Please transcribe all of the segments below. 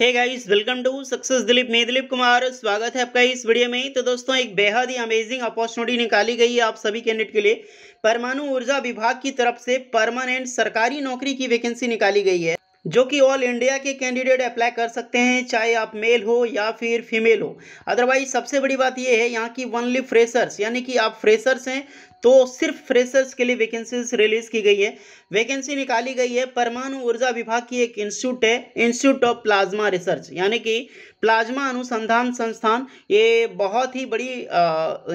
Hey guys welcome to success Dilip मैं दिलीप कुमार स्वागत है आपका इस वीडियो में तो दोस्तों एक बेहद ही अमेजिंग अपॉर्चुनिटी निकाली गई है आप सभी कैंडिडेट के के लिए परमाणु ऊर्जा विभाग की तरफ से परमानेंट सरकारी नौकरी की वैकेंसी निकाली गई है जो कि ऑल इंडिया के कैंडिडेट अप्लाई कर सकते हैं चाहे आप मेल हो या फिर फीमेल हो अदरवाइज सबसे बड़ी बात यह है यहाँ की वनली फ्रेशर्स यानी कि आप फ्रेशर्स हैं तो सिर्फ फ्रेशर्स के लिए वैकेंसीज रिलीज की गई है वैकेंसी निकाली गई है परमाणु ऊर्जा विभाग की एक इंस्टीट्यूट है इंस्टीट्यूट ऑफ प्लाज्मा रिसर्च यानी कि प्लाज्मा अनुसंधान संस्थान ये बहुत ही बड़ी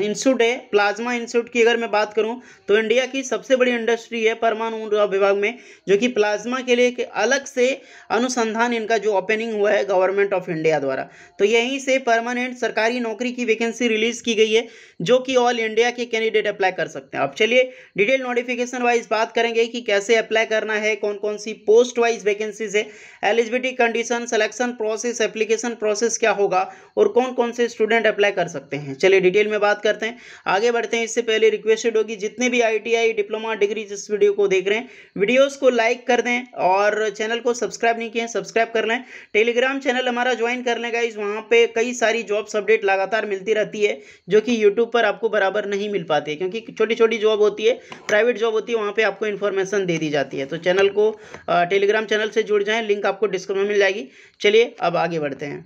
इंस्टीट्यूट है प्लाज्मा इंस्टीट्यूट की अगर मैं बात करूँ तो इंडिया की सबसे बड़ी इंडस्ट्री है परमाणु ऊर्जा विभाग में जो कि प्लाज्मा के लिए एक अलग से अनुसंधान इनका जो ओपनिंग हुआ है गवर्नमेंट ऑफ इंडिया द्वारा तो यहीं से परमानेंट सरकारी नौकरी की वैकेंसी रिलीज की गई है जो कि ऑल इंडिया के कैंडिडेट अप्लाई कर सकते हैं अब चलिए डिटेल नोटिफिकेशन वाइज बात करेंगे कि कैसे अप्लाई करना है कौन कौन सी पोस्ट वाइज वैकेंसीज है eligibility condition selection process application process क्या होगा और कौन कौन से स्टूडेंट अप्लाई कर सकते हैं चलिए डिटेल में बात करते हैं आगे बढ़ते हैं इससे पहले रिक्वेस्टेड होगी जितने भी आई डिप्लोमा डिग्री जिस वीडियो को देख रहे हैं वीडियोज़ को लाइक कर दें और चैनल को सब्सक्राइब नहीं किए सब्सक्राइब कर लें टेलीग्राम चैनल हमारा ज्वाइन कर लेगा इस वहाँ पर कई सारी जॉब्स अपडेट लगातार मिलती रहती है जो कि यूट्यूब पर आपको बराबर नहीं मिल पाती है क्योंकि छोटी छोटी जॉब होती है प्राइवेट जॉब होती है वहाँ पर आपको इन्फॉर्मेशन दे दी जाती है तो चैनल को टेलीग्राम चैनल से जुड़ जाएँ लिंक आपको डिस्क्रिप्शन में मिल जाएगी चलिए अब आगे बढ़ते हैं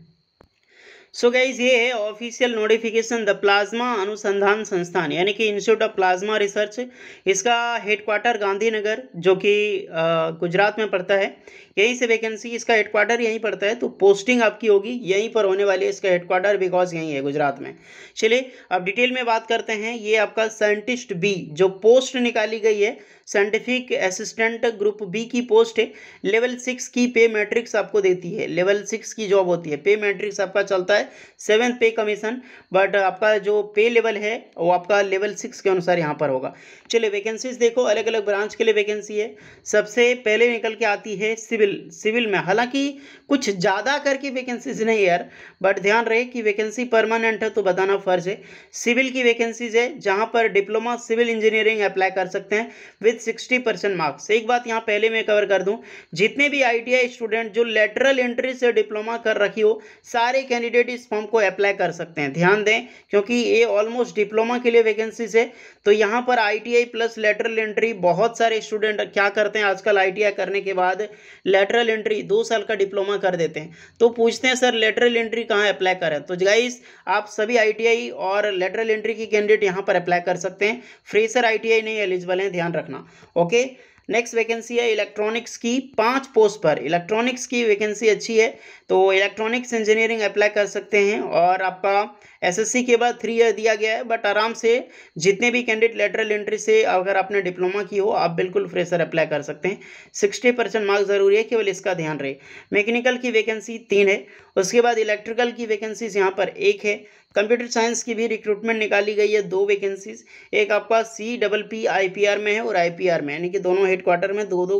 सो गाइज ये है ऑफिशियल नोटिफिकेशन द प्लाज्मा अनुसंधान संस्थान यानी कि इंस्टीट्यूट ऑफ प्लाज्मा रिसर्च इसका हेडक्वार्टर गांधीनगर जो कि गुजरात में पड़ता है यहीं से वैकेंसी इसका हेडक्वार्टर यहीं पड़ता है तो पोस्टिंग आपकी होगी यहीं पर होने वाली है इसका हेडक्वार्टर बिकॉज यहीं है गुजरात में चलिए अब डिटेल में बात करते हैं ये आपका साइंटिस्ट बी जो पोस्ट निकाली गई है साइंटिफिक असिस्टेंट ग्रुप बी की पोस्ट है लेवल सिक्स की पे मैट्रिक्स आपको देती है लेवल सिक्स की जॉब होती है पे मैट्रिक्स आपका चलता है सेवन पे कमीशन बट आपका जो पे लेवल है वो आपका लेवल सिक्स के अनुसार यहाँ पर होगा चलिए वैकेंसीज देखो अलग अलग ब्रांच के लिए वैकेंसी है सबसे पहले निकल के आती है सिविल सिविल में हालांकि कुछ ज़्यादा करके वैकेंसीज नहीं यार बट ध्यान रहे कि वैकेंसी परमानेंट है तो बताना फर्ज है सिविल की वैकेंसीज है जहाँ पर डिप्लोमा सिविल इंजीनियरिंग अप्लाई कर सकते हैं विद विद 60 परसेंट मार्क्स एक बात यहाँ पहले मैं कवर कर दूँ जितने भी आई स्टूडेंट जो लेटरल एंट्री से डिप्लोमा कर रखी हो सारे कैंडिडेट इस फॉर्म को अप्लाई कर सकते हैं ध्यान दें क्योंकि ये ऑलमोस्ट डिप्लोमा के लिए वैकेंसीज है तो यहाँ पर आई प्लस लेटरल एंट्री बहुत सारे स्टूडेंट क्या करते हैं आजकल आई करने के बाद लेटरल एंट्री दो साल का डिप्लोमा कर देते हैं तो पूछते हैं सर लेटरल एंट्री कहाँ अप्लाई करें तो गाइस आप सभी आई और लेटरल एंट्री की कैंडिडेट यहाँ पर अप्लाई कर सकते हैं फ्रेशर आई नहीं एलिजिबल हैं ध्यान रखना ¿ok? नेक्स्ट वैकेंसी है इलेक्ट्रॉनिक्स की पांच पोस्ट पर इलेक्ट्रॉनिक्स की वैकेंसी अच्छी है तो इलेक्ट्रॉनिक्स इंजीनियरिंग अप्लाई कर सकते हैं और आपका एसएससी के बाद थ्री ईयर दिया गया है बट आराम से जितने भी कैंडिडेट लेटरल एंट्री से अगर आपने डिप्लोमा की हो आप बिल्कुल फ्रेशर अप्लाई कर सकते हैं सिक्सटी परसेंट मार्क्स जरूरी है केवल इसका ध्यान रहे मैकेनिकल की वैकेंसी तीन है उसके बाद इलेक्ट्रिकल की वैकेंसीज यहाँ पर एक है कंप्यूटर साइंस की भी रिक्रूटमेंट निकाली गई है दो वैकेंसीज एक आपका सी डबल पी आई में है और आई में यानी कि दोनों हेड क्वार्टर में दो दो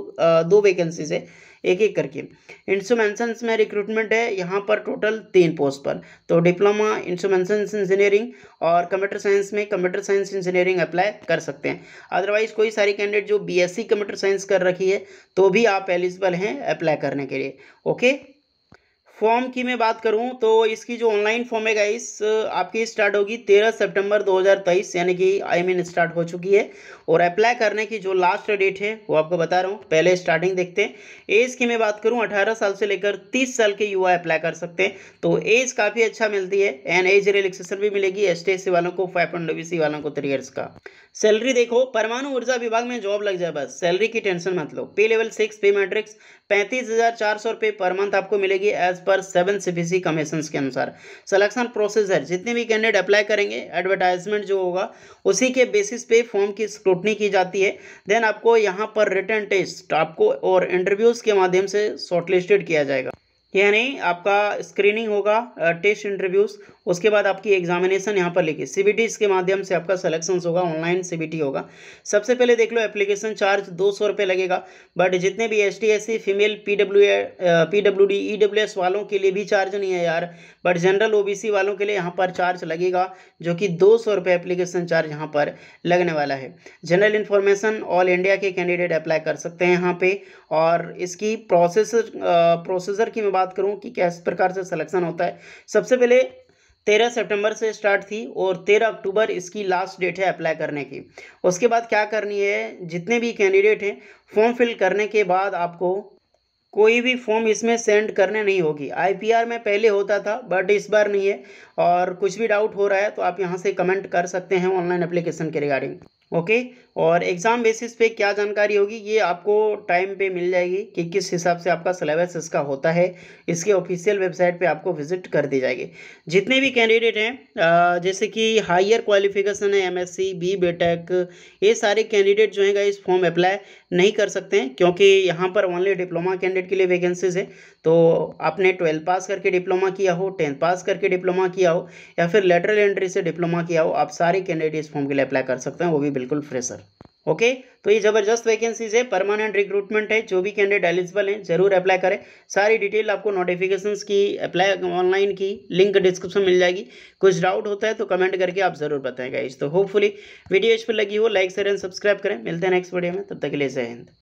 दो वैकेंसीज है एक एक करके इंस्ट्रूमेंसन्स में रिक्रूटमेंट है यहाँ पर टोटल तीन पोस्ट पर तो डिप्लोमा इंस्ट्रूमेंसन्स इंजीनियरिंग और कंप्यूटर साइंस में कंप्यूटर साइंस इंजीनियरिंग अप्लाई कर सकते हैं अदरवाइज कोई सारी कैंडिडेट जो बीएससी कंप्यूटर साइंस कर रखी है तो भी आप एलिजिबल हैं अप्लाई करने के लिए ओके फॉर्म की मैं बात करूं तो इसकी जो ऑनलाइन फॉर्म है गाइस आपकी स्टार्ट होगी 13 सितंबर 2023 यानी कि आई मीन स्टार्ट हो चुकी है और अप्लाई करने की जो लास्ट डेट है वो आपको बता रहा हूं पहले स्टार्टिंग देखते हैं एज की मैं बात करूं 18 साल से लेकर 30 साल के युवा अप्लाई कर सकते हैं तो एज काफ़ी अच्छा मिलती है एंड एज रिलेक्सेशन भी मिलेगी एस टी वालों को फाइव हंड्रेड वालों को थ्री ईयर्स का सैलरी देखो परमाणु ऊर्जा विभाग में जॉब लग जाए बस सैलरी की टेंशन मत लो पे लेवल सिक्स पे मैट्रिक्स पैंतीस हज़ार चार सौ रुपये पर मंथ आपको मिलेगी as per seven C commission के अनुसार सलेक्शन प्रोसेस है जितने भी कैंडिडेट अप्लाई करेंगे एडवर्टाइजमेंट जो होगा उसी के बेसिस पे फॉर्म की स्क्रूटनी की जाती है देन आपको यहाँ पर रिटर्न टेस्ट आपको और इंटरव्यूज़ के माध्यम से शॉर्टलिस्टेड किया जाएगा यानी आपका स्क्रीनिंग होगा टेस्ट इंटरव्यूज़ उसके बाद आपकी एग्जामिनेशन यहाँ पर लिखी सी इसके माध्यम से आपका सलेक्शन होगा ऑनलाइन सी होगा सबसे पहले देख लो एप्लीकेशन चार्ज दो सौ रुपये लगेगा बट जितने भी S T female P W P वालों के लिए भी चार्ज नहीं है यार बट जनरल ओ वालों के लिए यहाँ पर चार्ज लगेगा जो कि दो सौ एप्लीकेशन चार्ज यहाँ पर लगने वाला है जनरल इन्फॉर्मेशन ऑल इंडिया के कैंडिडेट अप्लाई कर सकते हैं यहाँ पर और इसकी प्रोसेसर प्रोसेसर की मैं बात करूँ कि किस प्रकार से सलेक्शन होता है सबसे पहले तेरह सितंबर से स्टार्ट थी और तेरह अक्टूबर इसकी लास्ट डेट है अप्लाई करने की उसके बाद क्या करनी है जितने भी कैंडिडेट हैं फॉर्म फिल करने के बाद आपको कोई भी फॉर्म इसमें सेंड करने नहीं होगी आईपीआर में पहले होता था बट इस बार नहीं है और कुछ भी डाउट हो रहा है तो आप यहाँ से कमेंट कर सकते हैं ऑनलाइन एप्लीकेशन के रिगार्डिंग ओके और एग्ज़ाम बेसिस पे क्या जानकारी होगी ये आपको टाइम पे मिल जाएगी कि किस हिसाब से आपका सिलेबस इसका होता है इसके ऑफिशियल वेबसाइट पे आपको विजिट कर दी जाएगी जितने भी कैंडिडेट हैं जैसे कि हायर क्वालिफिकेशन है एमएससी बी बेटेक ये सारे कैंडिडेट जो हैं इस फॉर्म अप्लाई नहीं कर सकते हैं क्योंकि यहाँ पर ओनली डिप्लोमा कैंडिडेट के लिए वैकेंसीज है तो आपने ट्वेल्थ पास करके डिप्लोमा किया हो टेंथ पास करके डिप्लोमा किया हो या फिर लेटरल एंट्री से डिप्लोमा किया हो आप सारे कैंडिडेट्स फॉर्म के लिए अप्लाई कर सकते हैं वो भी बिल्कुल फ्रेशर ओके तो ये ज़बरदस्त वैकेंसीज है परमानेंट रिक्रूटमेंट है जो भी कैंडिडेट एलिजिबल हैं जरूर अप्लाई करें सारी डिटेल आपको नोटिफिकेशंस की अप्लाई ऑनलाइन की लिंक डिस्क्रिप्शन मिल जाएगी कुछ डाउट होता है तो कमेंट करके आप ज़रूर बताएंगे इस तो होपफुली वीडियो इस पर लगी हो लाइक शेयर एंड सब्सक्राइब करें मिलते हैं नेक्स्ट वीडियो में तब तक के लिए जय हिंद